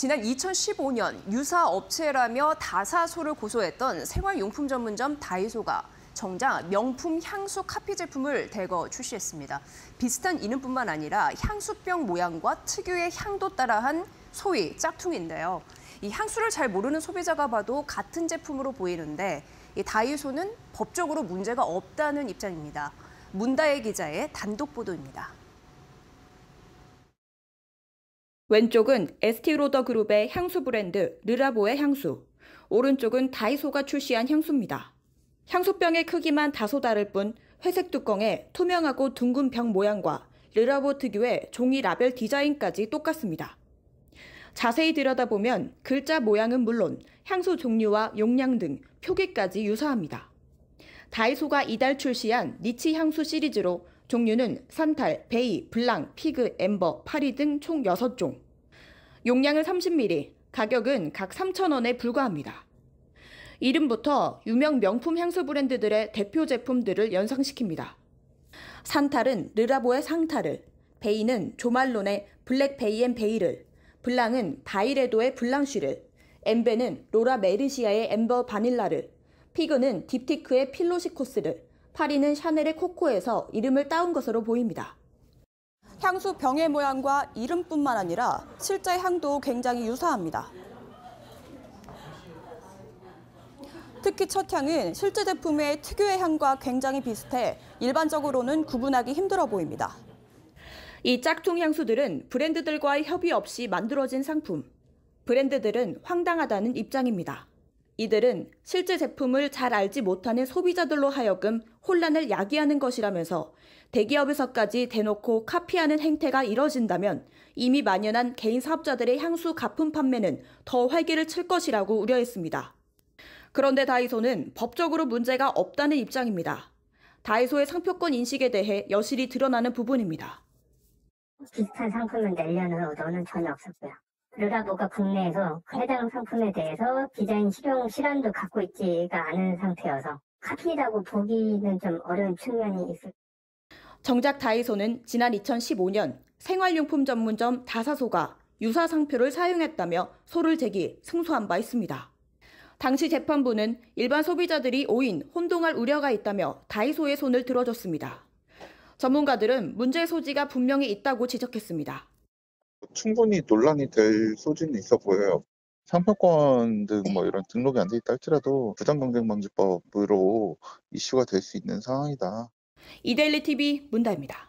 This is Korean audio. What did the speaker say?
지난 2015년 유사 업체라며 다사소를 고소했던 생활용품 전문점 다이소가 정작 명품 향수 카피 제품을 대거 출시했습니다. 비슷한 이름뿐만 아니라 향수병 모양과 특유의 향도 따라한 소위 짝퉁인데요. 이 향수를 잘 모르는 소비자가 봐도 같은 제품으로 보이는데 이 다이소는 법적으로 문제가 없다는 입장입니다. 문다혜 기자의 단독 보도입니다. 왼쪽은 에스티로더 그룹의 향수 브랜드 르라보의 향수, 오른쪽은 다이소가 출시한 향수입니다. 향수병의 크기만 다소 다를 뿐 회색 뚜껑에 투명하고 둥근 병 모양과 르라보 특유의 종이 라벨 디자인까지 똑같습니다. 자세히 들여다보면 글자 모양은 물론 향수 종류와 용량 등 표기까지 유사합니다. 다이소가 이달 출시한 니치 향수 시리즈로 종류는 산탈, 베이, 블랑, 피그, 엠버, 파리 등 총 6종. 용량은 3 0 m m 가격은 각 3,000원에 불과합니다. 이름부터 유명 명품 향수 브랜드들의 대표 제품들을 연상시킵니다. 산탈은 르라보의 상탈을, 베이는 조말론의 블랙 베이 앤 베이를, 블랑은 바이레도의 블랑쉬를, 엠베는 로라 메르시아의 엠버 바닐라를, 피그는 딥티크의 필로시코스를, 파리는 샤넬의 코코에서 이름을 따온 것으로 보입니다. 향수 병의 모양과 이름뿐만 아니라 실제 향도 굉장히 유사합니다. 특히 첫 향은 실제 제품의 특유의 향과 굉장히 비슷해 일반적으로는 구분하기 힘들어 보입니다. 이 짝퉁 향수들은 브랜드들과의 협의 없이 만들어진 상품. 브랜드들은 황당하다는 입장입니다. 이들은 실제 제품을 잘 알지 못하는 소비자들로 하여금 혼란을 야기하는 것이라면서 대기업에서까지 대놓고 카피하는 행태가 이뤄진다면 이미 만연한 개인 사업자들의 향수 가품 판매는 더 활기를 칠 것이라고 우려했습니다. 그런데 다이소는 법적으로 문제가 없다는 입장입니다. 다이소의 상표권 인식에 대해 여실히 드러나는 부분입니다. 비슷한 상품을 내려는 의도는 전혀 없었고요. 그러다 보니까 국내에서 해당 상품에 대해서 디자인 실용 실현도 갖고 있지가 않은 상태여서 카피라고 보기는 좀 어려운 측면이 있을 정작 다이소는 지난 2015년 생활용품 전문점 다사소가 유사 상표를 사용했다며 소를 제기 승소한 바 있습니다. 당시 재판부는 일반 소비자들이 오인 혼동할 우려가 있다며 다이소의 손을 들어줬습니다. 전문가들은 문제 소지가 분명히 있다고 지적했습니다. 충분히 논란이 될 소지는 있어 보여요. 상표권 등 뭐 이런 등록이 안 돼 있다 할지라도 부당경쟁방지법으로 이슈가 될 수 있는 상황이다. 이데일리 TV 문다입니다.